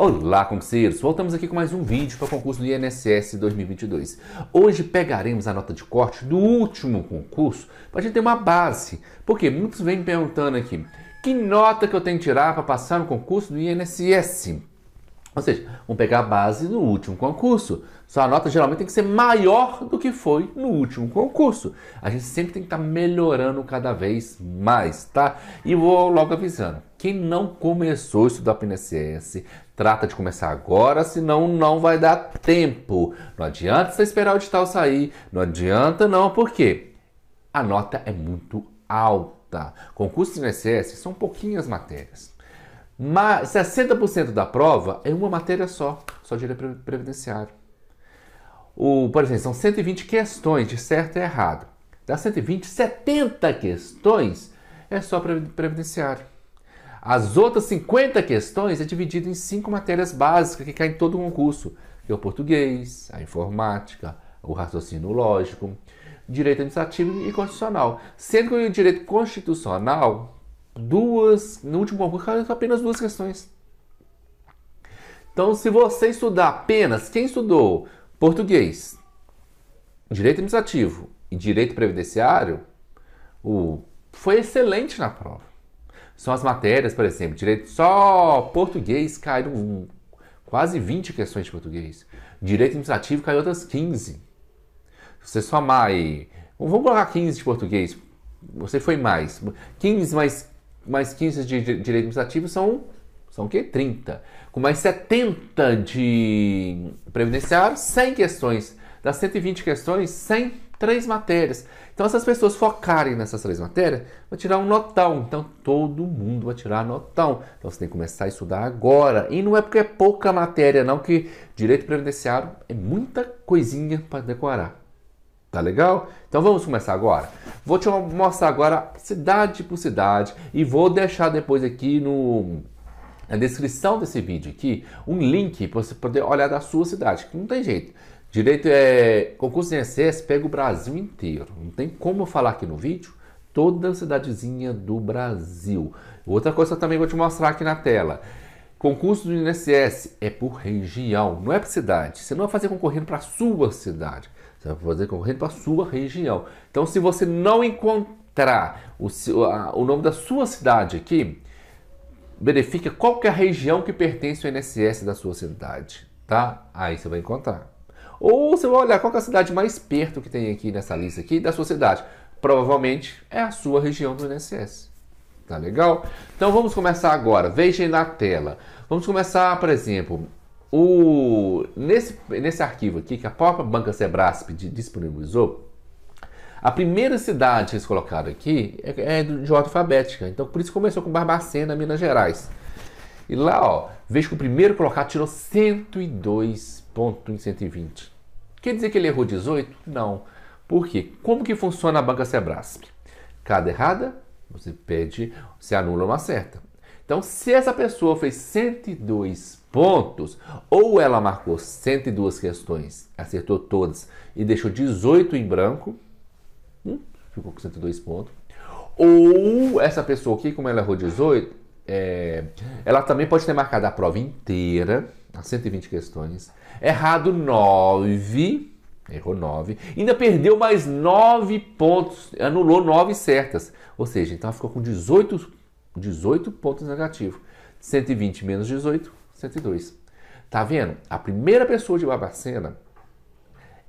Olá, concurseiros! Voltamos aqui com mais um vídeo para o concurso do INSS 2022. Hoje pegaremos a nota de corte do último concurso para a gente ter uma base, porque muitos vêm me perguntando aqui que nota que eu tenho que tirar para passar no concurso do INSS. Ou seja, vão pegar a base no último concurso. Sua nota geralmente tem que ser maior do que foi no último concurso. A gente sempre tem que estar tá melhorando cada vez mais, tá? E vou logo avisando. Quem não começou a estudar PNSS, trata de começar agora, senão não vai dar tempo. Não adianta você esperar o edital sair, não adianta não, porque a nota é muito alta. Concursos de INSS são pouquinhas matérias. Mas 60% da prova é uma matéria só, só direito previdenciário. O, por exemplo, são 120 questões de certo e errado. Das 120, 70 questões é só previdenciário. As outras 50 questões é dividido em cinco matérias básicas que caem em todo o concurso, que é o português, a informática, o raciocínio lógico, direito administrativo e constitucional. Sendo que o direito constitucional duas, no último concurso, apenas duas questões. Então, se você estudar apenas, quem estudou português, direito administrativo e direito previdenciário, o, foi excelente na prova. São as matérias, por exemplo, direito só português caíram quase 20 questões de português. Direito administrativo caiu outras 15. você somar aí, vamos colocar 15 de português, você foi mais. 15 mais mais 15 de direito administrativo são, são o quê? 30. Com mais 70 de previdenciário, 100 questões. Das 120 questões, 100, três matérias. Então, essas pessoas focarem nessas três matérias, vai tirar um notão. Então, todo mundo vai tirar notão. Então, você tem que começar a estudar agora. E não é porque é pouca matéria, não, que direito previdenciário é muita coisinha para decorar. Tá legal? Então vamos começar agora. Vou te mostrar agora cidade por cidade e vou deixar depois aqui no na descrição desse vídeo aqui um link para você poder olhar da sua cidade, que não tem jeito. Direito é concurso de INSS pega o Brasil inteiro. Não tem como eu falar aqui no vídeo toda a cidadezinha do Brasil. Outra coisa também vou te mostrar aqui na tela. Concurso do INSS é por região, não é por cidade. Você não vai fazer concorrendo para a sua cidade. Você vai fazer concorrente para a sua região. Então, se você não encontrar o, o nome da sua cidade aqui, verifica qual é a região que pertence ao INSS da sua cidade, tá? Aí você vai encontrar. Ou você vai olhar qual é a cidade mais perto que tem aqui nessa lista aqui da sua cidade. Provavelmente é a sua região do INSS. Tá legal? Então vamos começar agora. Vejam na tela. Vamos começar, por exemplo, o, nesse, nesse arquivo aqui, que a própria Banca Sebrasp disponibilizou, a primeira cidade que eles colocaram aqui é, é de ordem alfabética. Então, por isso começou com Barbacena, Minas Gerais. E lá, ó, vejo que o primeiro colocado tirou 102 pontos em 120. Quer dizer que ele errou 18? Não. Por quê? Como que funciona a banca Sebrasp? Cada errada, você pede, você anula uma certa. Então, se essa pessoa fez 102 pontos, ou ela marcou 102 questões, acertou todas e deixou 18 em branco, hum, ficou com 102 pontos, ou essa pessoa aqui, como ela errou 18, é, ela também pode ter marcado a prova inteira, as 120 questões, errado 9, errou 9, ainda perdeu mais 9 pontos, anulou 9 certas, ou seja, então ela ficou com 18, 18 pontos negativos. 120 menos 18, 102. Tá vendo? A primeira pessoa de Barbacena,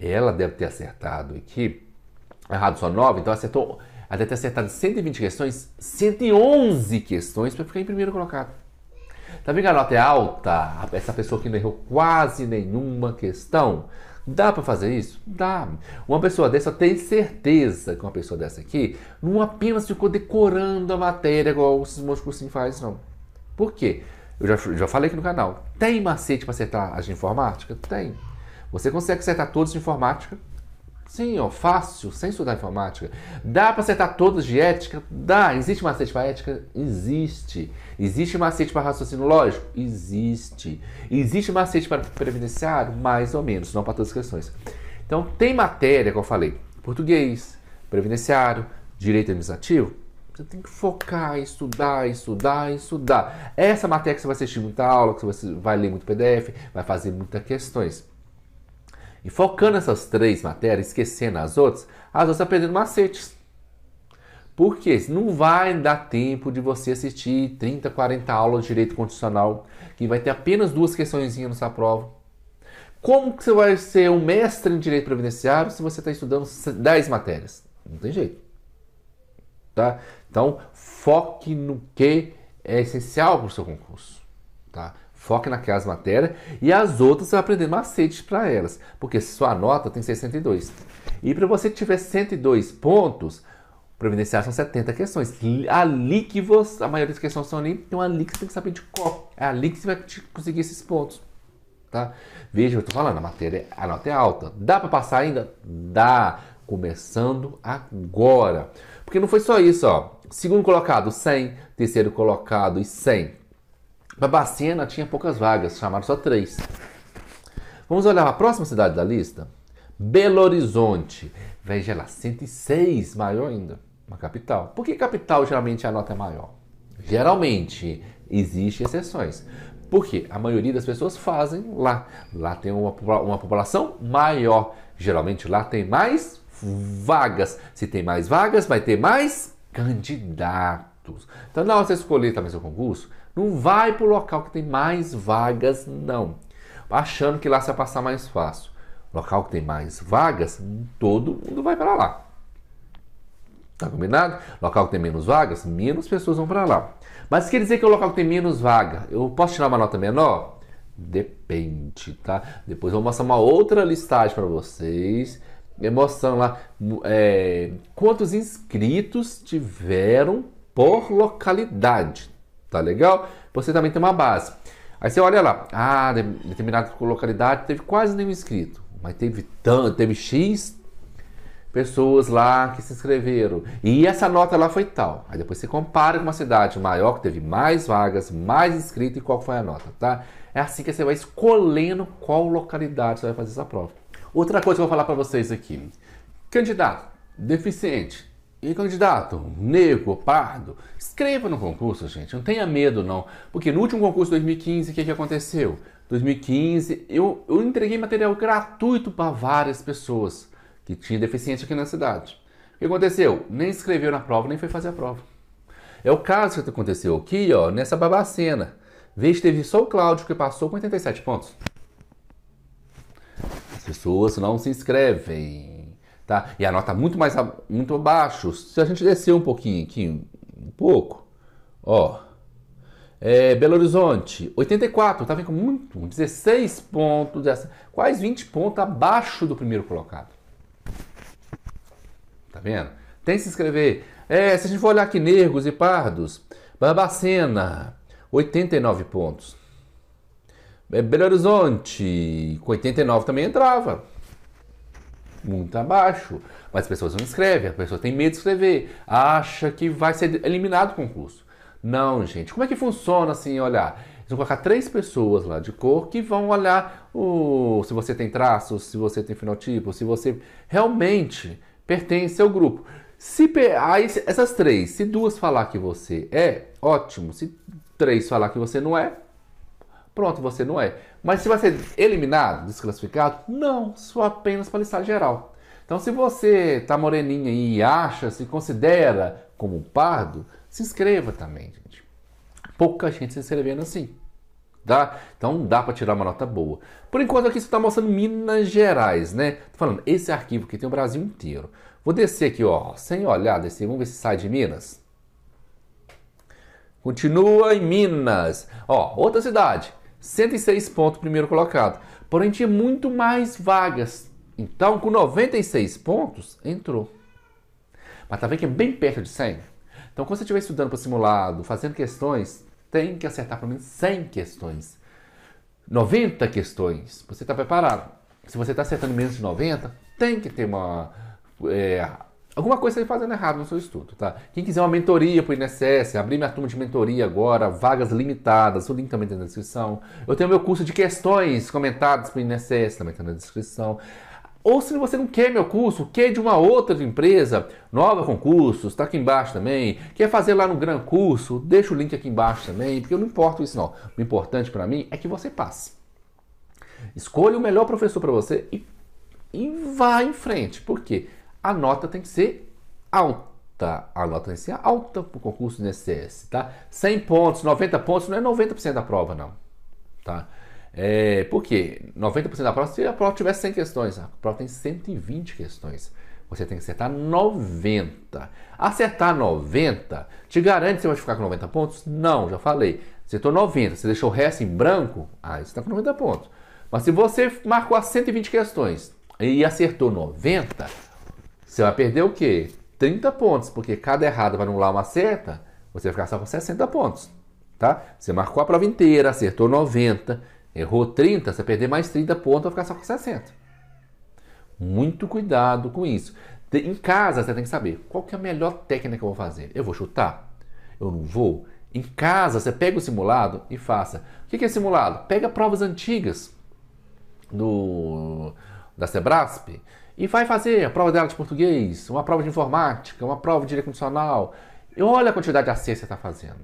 ela deve ter acertado aqui, errado só 9, então acertou, ela deve ter acertado 120 questões, 111 questões para ficar em primeiro colocado. Tá vendo que a nota é alta? Essa pessoa que não errou quase nenhuma questão. Dá para fazer isso? Dá. Uma pessoa dessa, eu tenho certeza que uma pessoa dessa aqui não apenas ficou decorando a matéria igual esses monstros assim faz, não. Por quê? Eu já, já falei aqui no canal. Tem macete para acertar as de informática? Tem. Você consegue acertar todas de informática? Sim, ó, fácil, sem estudar informática. Dá para acertar todas de ética? Dá. Existe macete para ética? Existe. Existe macete para raciocínio lógico? Existe. Existe macete para previdenciário? Mais ou menos, não para todas as questões. Então, tem matéria, como eu falei, português, previdenciário, direito administrativo, você tem que focar, estudar, estudar, estudar. Essa matéria que você vai assistir muita aula, que você vai ler muito PDF, vai fazer muitas questões. E focando essas três matérias, esquecendo as outras, as outras aprendendo macetes. Porque não vai dar tempo de você assistir 30, 40 aulas de direito constitucional, que vai ter apenas duas questõezinhas na sua prova. Como que você vai ser um mestre em direito previdenciário se você está estudando 10 matérias? Não tem jeito. Tá? Então, foque no que é essencial para o seu concurso. Tá? Foque naquelas matérias e as outras você vai aprender macetes para elas, porque sua nota tem 62. E para você tiver 102 pontos, previdenciar são 70 questões. Ali que você, a maioria das questões são ali, então é ali que você tem que saber de qual. É ali que você vai conseguir esses pontos. Tá? Veja, eu estou falando, a matéria, a nota é alta. Dá para passar ainda? Dá. Começando agora. Porque não foi só isso, ó. Segundo colocado, 100. Terceiro colocado, 100. Babacena tinha poucas vagas, chamaram só três. Vamos olhar a próxima cidade da lista? Belo Horizonte. Veja lá, 106, maior ainda, uma capital. Por que capital geralmente a nota é maior? Geralmente, existem exceções. Porque a maioria das pessoas fazem lá. Lá tem uma, uma população maior. Geralmente lá tem mais vagas. Se tem mais vagas, vai ter mais candidatos. Então, na hora de você escolher também seu concurso, não vai para o local que tem mais vagas, não. Achando que lá você vai passar mais fácil. Local que tem mais vagas, todo mundo vai para lá. Tá combinado? Local que tem menos vagas, menos pessoas vão para lá. Mas quer dizer que o local que tem menos vaga, eu posso tirar uma nota menor? Depende, tá? Depois eu vou mostrar uma outra listagem para vocês emoção lá. É, quantos inscritos tiveram por localidade? Tá legal? Você também tem uma base. Aí você olha lá, ah, determinada localidade teve quase nenhum inscrito, mas teve tanto, teve X pessoas lá que se inscreveram. E essa nota lá foi tal. Aí depois você compara com uma cidade maior que teve mais vagas, mais inscritos e qual foi a nota, tá? É assim que você vai escolhendo qual localidade você vai fazer essa prova. Outra coisa que eu vou falar para vocês aqui. Candidato deficiente e candidato negro, pardo, escreva no concurso, gente. Não tenha medo, não. Porque no último concurso de 2015, o que, que aconteceu? 2015, eu, eu entreguei material gratuito para várias pessoas que tinham deficiência aqui na cidade. O que aconteceu? Nem escreveu na prova, nem foi fazer a prova. É o caso que aconteceu aqui, ó, nessa babacena. Veja, teve só o Cláudio que passou com 87 pontos pessoas não se inscrevem, tá? E a nota muito mais muito abaixo. Se a gente descer um pouquinho aqui, um pouco, ó, é, Belo Horizonte, 84, tá vendo muito, 16 pontos, dessa, quase 20 pontos abaixo do primeiro colocado. Tá vendo? Tem que se inscrever. É, se a gente for olhar aqui, Nergos e Pardos, Barbacena, 89 pontos. É, Belo Horizonte, com 89 também entrava. Muito abaixo. Mas as pessoas não escrevem, as pessoas têm medo de escrever, acha que vai ser eliminado o concurso. Não, gente. Como é que funciona assim, olhar? Eles vão colocar três pessoas lá de cor que vão olhar o, se você tem traços, se você tem fenotipo, se você realmente pertence ao grupo. Se aí, essas três, se duas falar que você é, ótimo. Se três falar que você não é, pronto, você não é. Mas se vai ser eliminado, desclassificado, não, só apenas para listar geral. Então, se você está moreninha e acha, se considera como pardo, se inscreva também, gente. Pouca gente se inscrevendo assim. Tá? Então dá para tirar uma nota boa. Por enquanto aqui você está mostrando Minas Gerais, né? Tô falando, esse arquivo aqui tem o Brasil inteiro. Vou descer aqui, ó, sem olhar, descer, vamos ver se sai de Minas. Continua em Minas. Ó, outra cidade. 106 pontos, primeiro colocado. Porém, tinha muito mais vagas. Então, com 96 pontos, entrou. Mas tá vendo que é bem perto de 100? Então, quando você estiver estudando para simulado, fazendo questões, tem que acertar pelo menos 100 questões. 90 questões, você está preparado. Se você está acertando menos de 90, tem que ter uma, é, Alguma coisa você está fazendo errado no seu estudo, tá? Quem quiser uma mentoria para o INSS, abri minha turma de mentoria agora, vagas limitadas, o link também está na descrição. Eu tenho meu curso de questões comentadas para o INSS, também está na descrição. Ou se você não quer meu curso, quer de uma outra empresa, nova concursos, está aqui embaixo também. Quer fazer lá no Gran Curso, deixa o link aqui embaixo também, porque eu não importo isso não. O importante para mim é que você passe. Escolha o melhor professor para você e, e vá em frente. Por quê? a nota tem que ser alta. A nota tem que ser alta para o concurso do INSS, tá? 100 pontos, 90 pontos, não é 90% da prova, não, tá? É, por quê? 90% da prova, se a prova tiver 100 questões, a prova tem 120 questões. Você tem que acertar 90. Acertar 90, te garante que você vai ficar com 90 pontos? Não, já falei. Acertou 90, você deixou o resto em branco, aí você está com 90 pontos. Mas se você marcou as 120 questões e acertou 90, você vai perder o quê? 30 pontos, porque cada errada vai anular uma certa, você vai ficar só com 60 pontos, tá? Você marcou a prova inteira, acertou 90, errou 30, você perder mais 30 pontos, vai ficar só com 60. Muito cuidado com isso. Em casa, você tem que saber qual que é a melhor técnica que eu vou fazer. Eu vou chutar? Eu não vou? Em casa, você pega o simulado e faça. O que é simulado? Pega provas antigas do da Sebrasp e vai fazer a prova dela de português, uma prova de informática, uma prova de direito condicional E olha a quantidade de acesso que você está fazendo.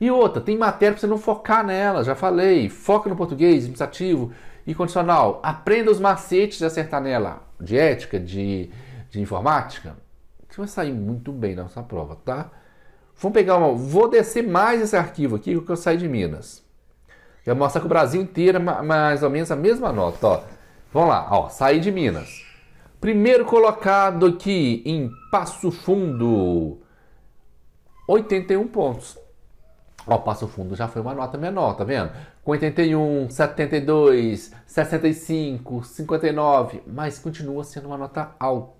E outra, tem matéria para você não focar nela, já falei. Foca no português, administrativo e condicional. Aprenda os macetes de acertar nela, de ética, de, de informática. Você vai sair muito bem nessa prova, tá? Vamos pegar uma. Vou descer mais esse arquivo aqui que eu saí de Minas. Eu mostrar que o Brasil inteiro é mais ou menos a mesma nota, ó. Vamos lá, ó, saí de Minas. Primeiro colocado aqui em Passo Fundo, 81 pontos. Ó, Passo Fundo já foi uma nota menor, tá vendo? Com 81, 72, 65, 59, mas continua sendo uma nota alta.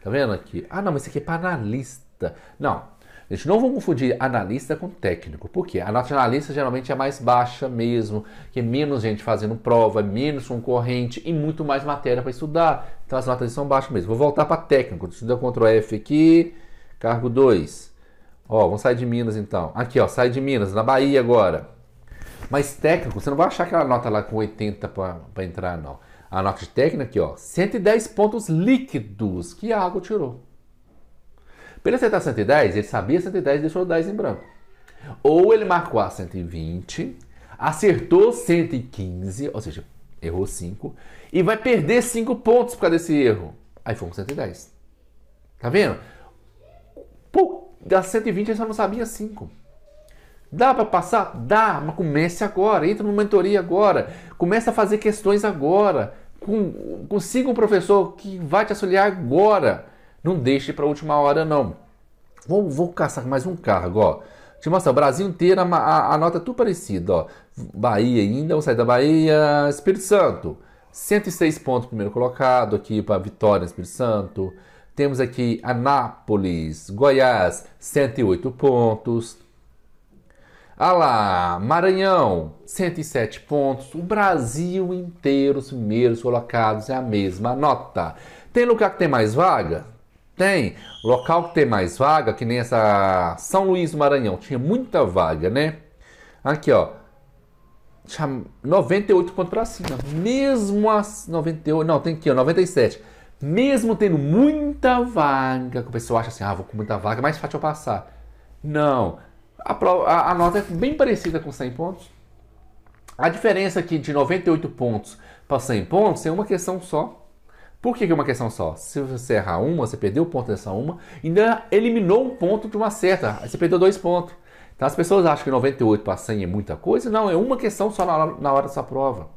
Tá vendo aqui? Ah, não, mas isso aqui é para analista. Não, a gente não vamos confundir analista com técnico, porque a nota de analista geralmente é mais baixa mesmo, que é menos gente fazendo prova, menos concorrente e muito mais matéria para estudar. Então as notas são baixas mesmo. Vou voltar para técnico, deu Ctrl F aqui, cargo 2. Ó, vamos sair de Minas então. Aqui, ó, sai de Minas, na Bahia agora. Mas técnico, você não vai achar aquela nota lá com 80 para entrar, não. A nota de técnica aqui, ó, 110 pontos líquidos que a água tirou. Para ele acertar 110, ele sabia 110 e deixou 10 em branco. Ou ele marcou a 120, acertou 115, ou seja, errou 5, e vai perder 5 pontos por causa desse erro. Aí foi com 110. Tá vendo? Pô, da 120 ele só não sabia 5. Dá para passar? Dá, mas comece agora, entra no mentoria agora, começa a fazer questões agora, com, consiga um professor que vai te auxiliar agora. Não deixe para a última hora, não. Vou, vou caçar mais um cargo, ó. Te mostra, Brasil inteiro, a, a, a nota é tudo parecida, ó. Bahia ainda, vou sair da Bahia. Espírito Santo, 106 pontos primeiro colocado aqui para Vitória, Espírito Santo. Temos aqui Anápolis, Goiás, 108 pontos. Ah lá, Maranhão, 107 pontos. O Brasil inteiro, os primeiros colocados, é a mesma nota. Tem lugar que tem mais vaga? Tem. Local que tem mais vaga, que nem essa São Luís do Maranhão, tinha muita vaga, né? Aqui, ó. 98 pontos para cima. Mesmo as 98, não, tem aqui, ó, 97. Mesmo tendo muita vaga, que o pessoal acha assim, ah, vou com muita vaga, é mais fácil eu passar. Não. A, a, a nota é bem parecida com 100 pontos. A diferença aqui de 98 pontos para 100 pontos é uma questão só. Por que, que é uma questão só? Se você errar uma, você perdeu o ponto dessa uma, ainda eliminou um ponto de uma certa, você perdeu dois pontos. Então as pessoas acham que 98 para 100 é muita coisa. Não, é uma questão só na hora, na hora dessa prova.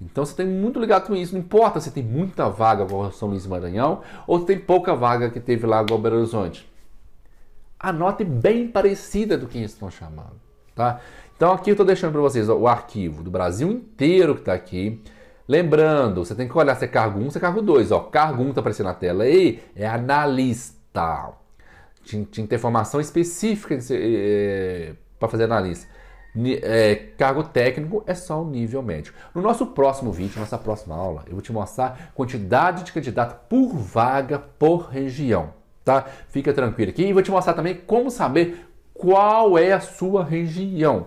Então você tem muito ligado com isso. Não importa se tem muita vaga para São Luís Maranhão ou se tem pouca vaga que teve lá agora Belo Horizonte. A nota é bem parecida do que eles estão chamando. Tá? Então aqui eu estou deixando para vocês ó, o arquivo do Brasil inteiro que está aqui. Lembrando, você tem que olhar se é cargo 1, se é cargo 2. Ó, cargo 1 está aparecendo na tela aí, é analista. Tinha, tinha que ter formação específica é, eh, eh, para fazer análise. É, cargo técnico é só o nível médio. No nosso próximo vídeo, nossa próxima aula, eu vou te mostrar quantidade de candidato por vaga por região, tá? Fica tranquilo aqui e vou te mostrar também como saber qual é a sua região.